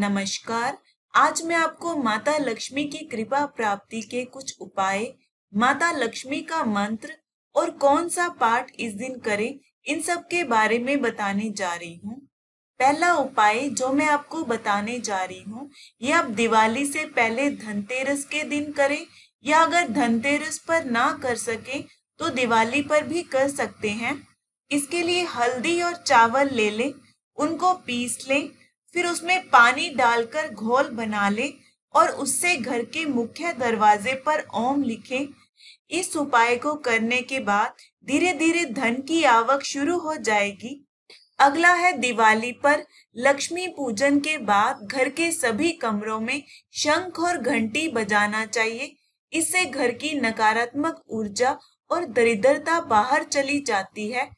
नमस्कार आज मैं आपको माता लक्ष्मी की कृपा प्राप्ति के कुछ उपाय माता लक्ष्मी का मंत्र और कौन सा पाठ इस दिन करें इन सब के बारे में बताने जा रही हूँ पहला उपाय जो मैं आपको बताने जा रही हूँ ये आप दिवाली से पहले धनतेरस के दिन करें या अगर धनतेरस पर ना कर सके तो दिवाली पर भी कर सकते हैं इसके लिए हल्दी और चावल ले लें उनको पीस लें फिर उसमें पानी डालकर घोल बना ले और उससे घर के मुख्य दरवाजे पर ओम लिखें इस उपाय को करने के बाद धीरे धीरे धन की आवक शुरू हो जाएगी अगला है दिवाली पर लक्ष्मी पूजन के बाद घर के सभी कमरों में शंख और घंटी बजाना चाहिए इससे घर की नकारात्मक ऊर्जा और दरिद्रता बाहर चली जाती है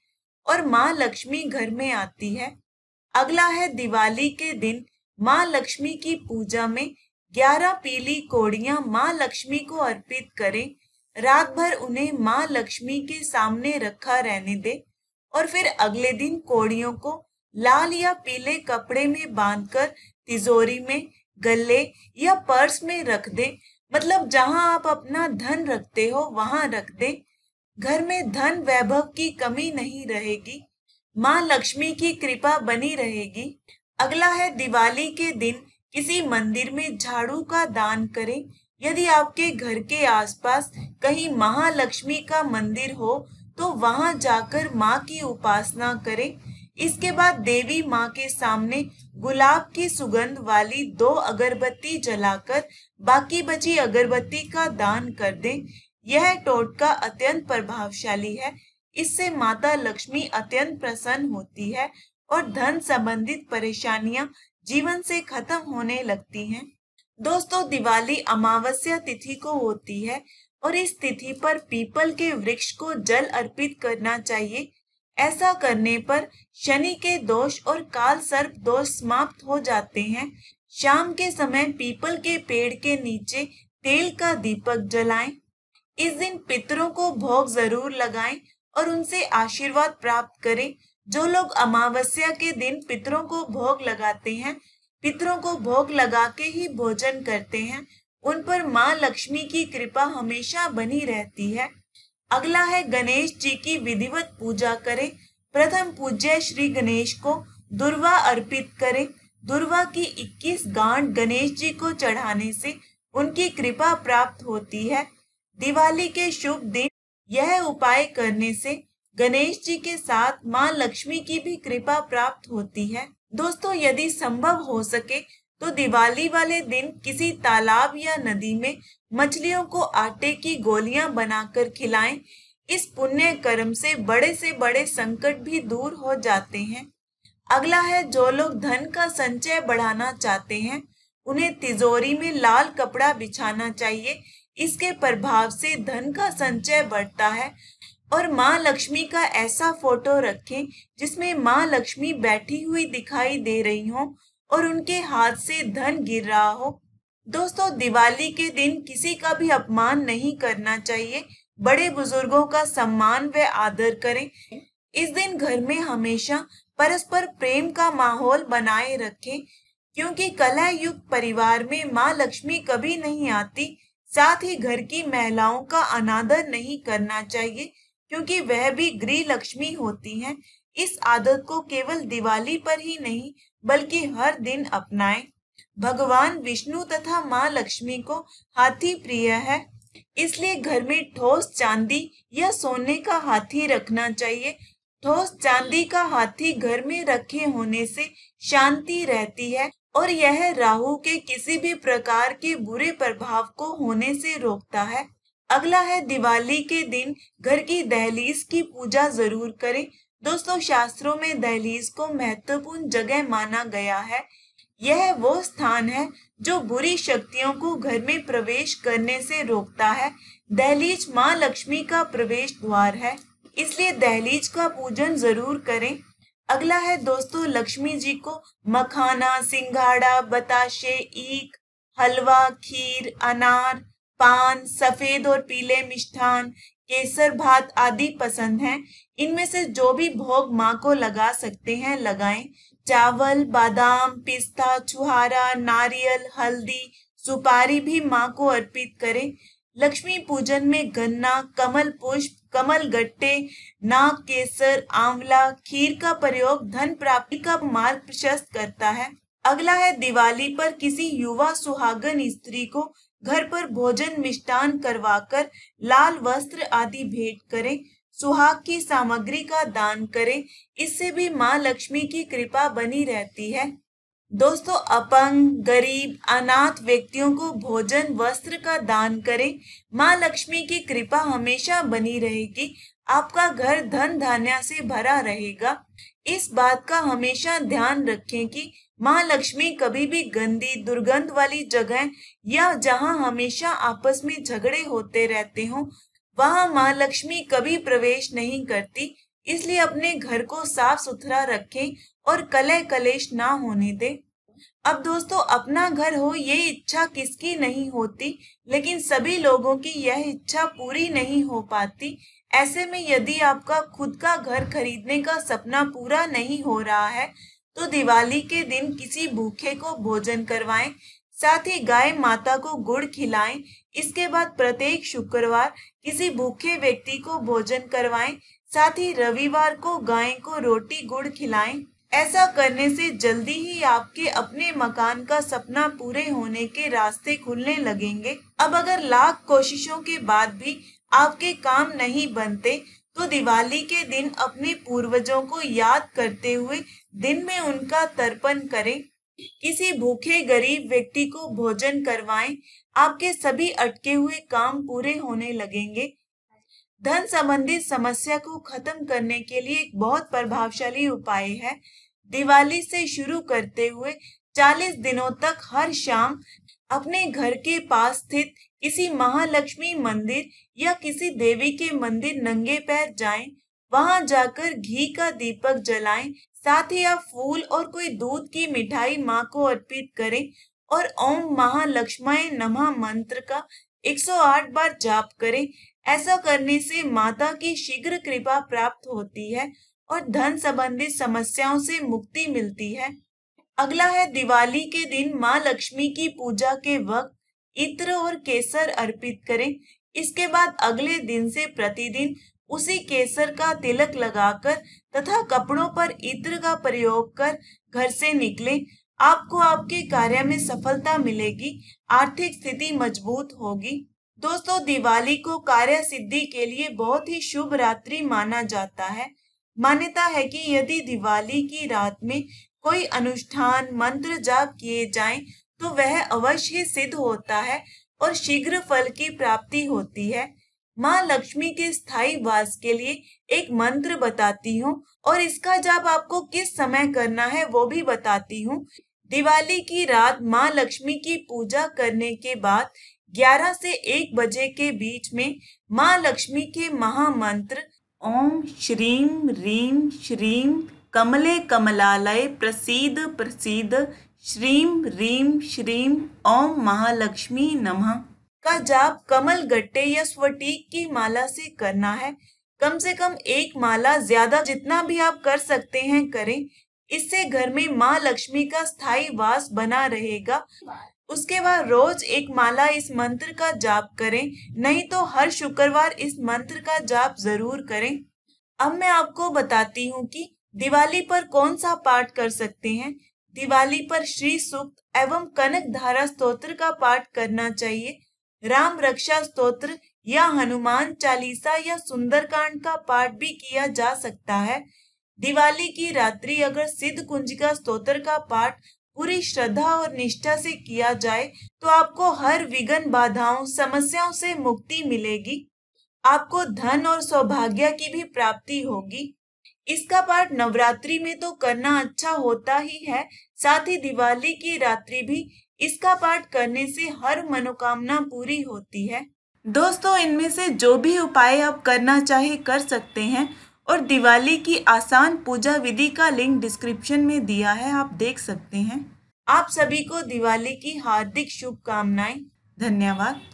और माँ लक्ष्मी घर में आती है अगला है दिवाली के दिन माँ लक्ष्मी की पूजा में ग्यारह पीली कोड़ियां माँ लक्ष्मी को अर्पित करें रात भर उन्हें माँ लक्ष्मी के सामने रखा रहने दे और फिर अगले दिन कोड़ियों को लाल या पीले कपड़े में बांधकर तिजोरी में गले या पर्स में रख दें मतलब जहां आप अपना धन रखते हो वहां रख दें घर में धन वैभव की कमी नहीं रहेगी माँ लक्ष्मी की कृपा बनी रहेगी अगला है दिवाली के दिन किसी मंदिर में झाड़ू का दान करें यदि आपके घर के आसपास कहीं महालक्ष्मी का मंदिर हो तो वहां जाकर माँ की उपासना करें इसके बाद देवी माँ के सामने गुलाब की सुगंध वाली दो अगरबत्ती जलाकर बाकी बची अगरबत्ती का दान कर दें यह टोटका अत्यंत प्रभावशाली है इससे माता लक्ष्मी अत्यंत प्रसन्न होती है और धन संबंधित परेशानियां जीवन से खत्म होने लगती हैं। दोस्तों दिवाली अमावस्या तिथि को होती है और इस तिथि पर पीपल के वृक्ष को जल अर्पित करना चाहिए ऐसा करने पर शनि के दोष और काल सर्प दोष समाप्त हो जाते हैं शाम के समय पीपल के पेड़ के नीचे तेल का दीपक जलाएं। इस दिन पितरों को भोग जरूर लगाएं और उनसे आशीर्वाद प्राप्त करें जो लोग अमावस्या के दिन पितरों को भोग लगाते हैं पितरों को भोग लगा के ही भोजन करते हैं उन पर माँ लक्ष्मी की कृपा हमेशा बनी रहती है अगला है गणेश जी की विधिवत पूजा करें प्रथम पूज्य श्री गणेश को दुर्वा अर्पित करें दुर्वा की 21 गांठ गणेश जी को चढ़ाने से उनकी कृपा प्राप्त होती है दिवाली के शुभ दिन यह उपाय करने से गणेश जी के साथ माँ लक्ष्मी की भी कृपा प्राप्त होती है दोस्तों यदि संभव हो सके तो दिवाली वाले दिन किसी तालाब या नदी में मछलियों को आटे की गोलियां बनाकर खिलाएं इस पुण्य कर्म से बड़े से बड़े संकट भी दूर हो जाते हैं अगला है जो लोग धन का संचय बढ़ाना चाहते हैं उन्हें तिजोरी में लाल कपड़ा बिछाना चाहिए इसके प्रभाव से धन का संचय बढ़ता है और माँ लक्ष्मी का ऐसा फोटो रखें जिसमें माँ लक्ष्मी बैठी हुई दिखाई दे रही हो और उनके हाथ से धन गिर रहा हो दोस्तों दिवाली के दिन किसी का भी अपमान नहीं करना चाहिए बड़े बुजुर्गों का सम्मान व आदर करें इस दिन घर में हमेशा परस्पर प्रेम का माहौल बनाए रखें क्योंकि कला युक्त परिवार में माँ लक्ष्मी कभी नहीं आती साथ ही घर की महिलाओं का अनादर नहीं करना चाहिए क्योंकि वह भी गृह लक्ष्मी होती हैं। इस आदत को केवल दिवाली पर ही नहीं बल्कि हर दिन अपनाएं। भगवान विष्णु तथा माँ लक्ष्मी को हाथी प्रिय है इसलिए घर में ठोस चांदी या सोने का हाथी रखना चाहिए ठोस चांदी का हाथी घर में रखे होने से शांति रहती है और यह राहु के किसी भी प्रकार के बुरे प्रभाव को होने से रोकता है अगला है दिवाली के दिन घर की दहलीज की पूजा जरूर करें दोस्तों शास्त्रों में दहलीज को महत्वपूर्ण जगह माना गया है यह वो स्थान है जो बुरी शक्तियों को घर में प्रवेश करने से रोकता है दहलीज माँ लक्ष्मी का प्रवेश द्वार है इसलिए दहलीज का पूजन जरूर करें अगला है दोस्तों लक्ष्मी जी को मखाना सिंघाड़ा बताशे ईख हलवा खीर अनार पान सफेद और पीले मिष्ठान केसर भात आदि पसंद हैं इनमें से जो भी भोग माँ को लगा सकते हैं लगाएं चावल बादाम पिस्ता छुहारा नारियल हल्दी सुपारी भी माँ को अर्पित करें लक्ष्मी पूजन में गन्ना कमल पुष्प कमल गट्टे नाग केसर आंवला खीर का प्रयोग धन प्राप्ति का मार्ग प्रशस्त करता है अगला है दिवाली पर किसी युवा सुहागन स्त्री को घर पर भोजन मिष्टान करवाकर लाल वस्त्र आदि भेंट करें सुहाग की सामग्री का दान करें इससे भी माँ लक्ष्मी की कृपा बनी रहती है दोस्तों अपंग गरीब अनाथ व्यक्तियों को भोजन वस्त्र का दान करें माँ लक्ष्मी की कृपा हमेशा बनी रहेगी आपका घर धन धान्या से भरा रहेगा इस बात का हमेशा ध्यान रखें कि माँ लक्ष्मी कभी भी गंदी दुर्गंध वाली जगह या जहाँ हमेशा आपस में झगड़े होते रहते हों वहाँ माँ लक्ष्मी कभी प्रवेश नहीं करती इसलिए अपने घर को साफ सुथरा रखें और कलह कलेश ना होने दें अब दोस्तों अपना घर हो ये इच्छा किसकी नहीं होती लेकिन सभी लोगों की यह इच्छा पूरी नहीं हो पाती ऐसे में यदि आपका खुद का घर खरीदने का सपना पूरा नहीं हो रहा है तो दिवाली के दिन किसी भूखे को भोजन करवाएं साथ ही गाय माता को गुड़ खिलाएं इसके बाद प्रत्येक शुक्रवार किसी भूखे व्यक्ति को भोजन करवाएं साथ ही रविवार को गाय को रोटी गुड़ खिलाएं ऐसा करने से जल्दी ही आपके अपने मकान का सपना पूरे होने के रास्ते खुलने लगेंगे अब अगर लाख कोशिशों के बाद भी आपके काम नहीं बनते तो दिवाली के दिन अपने पूर्वजों को याद करते हुए दिन में उनका तर्पण करें किसी भूखे गरीब व्यक्ति को भोजन करवाएं आपके सभी अटके हुए काम पूरे होने लगेंगे धन संबंधित समस्या को खत्म करने के लिए एक बहुत प्रभावशाली उपाय है दिवाली से शुरू करते हुए 40 दिनों तक हर शाम अपने घर के पास स्थित किसी महालक्ष्मी मंदिर या किसी देवी के मंदिर नंगे पैर जाएं, वहां जाकर घी का दीपक जलाएं, साथ ही आप फूल और कोई दूध की मिठाई माँ को अर्पित करें और ओम महालक्ष्मी नमः मंत्र का 108 बार जाप करें ऐसा करने से माता की शीघ्र कृपा प्राप्त होती है और धन संबंधित समस्याओं से मुक्ति मिलती है अगला है दिवाली के दिन माँ लक्ष्मी की पूजा के वक्त इत्र और केसर अर्पित करें इसके बाद अगले दिन से प्रतिदिन उसी केसर का तिलक लगाकर तथा कपड़ों पर इत्र का प्रयोग कर घर से निकले आपको आपके कार्य में सफलता मिलेगी आर्थिक स्थिति मजबूत होगी दोस्तों दिवाली को कार्य सिद्धि के लिए बहुत ही शुभ रात्रि माना जाता है मान्यता है कि यदि दिवाली की रात में कोई अनुष्ठान मंत्र जाप किए जाएं तो वह अवश्य सिद्ध होता है और शीघ्र फल की प्राप्ति होती है माँ लक्ष्मी के स्थायी वास के लिए एक मंत्र बताती हूँ और इसका जाप आपको किस समय करना है वो भी बताती हूँ दिवाली की रात माँ लक्ष्मी की पूजा करने के बाद ग्यारह से एक बजे के बीच में माँ लक्ष्मी के महामंत्र ओम श्रीम रीम श्रीम कमले कमलालय प्रसिद्ध प्रसिद्ध श्रीम रीम श्रीम ओम महालक्ष्मी नमः का जाप कमल गट्टे या स्वटीक की माला से करना है कम से कम एक माला ज्यादा जितना भी आप कर सकते हैं करें इससे घर में माँ लक्ष्मी का स्थायी वास बना रहेगा उसके बाद रोज एक माला इस मंत्र का जाप करें नहीं तो हर शुक्रवार इस मंत्र का जाप जरूर करें अब मैं आपको बताती हूँ कि दिवाली पर कौन सा पाठ कर सकते हैं दिवाली पर श्री सुक्त एवं कनक धारा स्तोत्र का पाठ करना चाहिए राम रक्षा स्तोत्र या हनुमान चालीसा या सुंदरकांड का पाठ भी किया जा सकता है दिवाली की रात्रि अगर सिद्ध कुंजिका स्तोत्र का पाठ पूरी श्रद्धा और निष्ठा से किया जाए तो आपको हर विघन बाधाओं समस्याओं से मुक्ति मिलेगी आपको धन और सौभाग्य की भी प्राप्ति होगी इसका पाठ नवरात्रि में तो करना अच्छा होता ही है साथ ही दिवाली की रात्रि भी इसका पाठ करने से हर मनोकामना पूरी होती है दोस्तों इनमें से जो भी उपाय आप करना चाहे कर सकते हैं और दिवाली की आसान पूजा विधि का लिंक डिस्क्रिप्शन में दिया है आप देख सकते हैं आप सभी को दिवाली की हार्दिक शुभकामनाएं धन्यवाद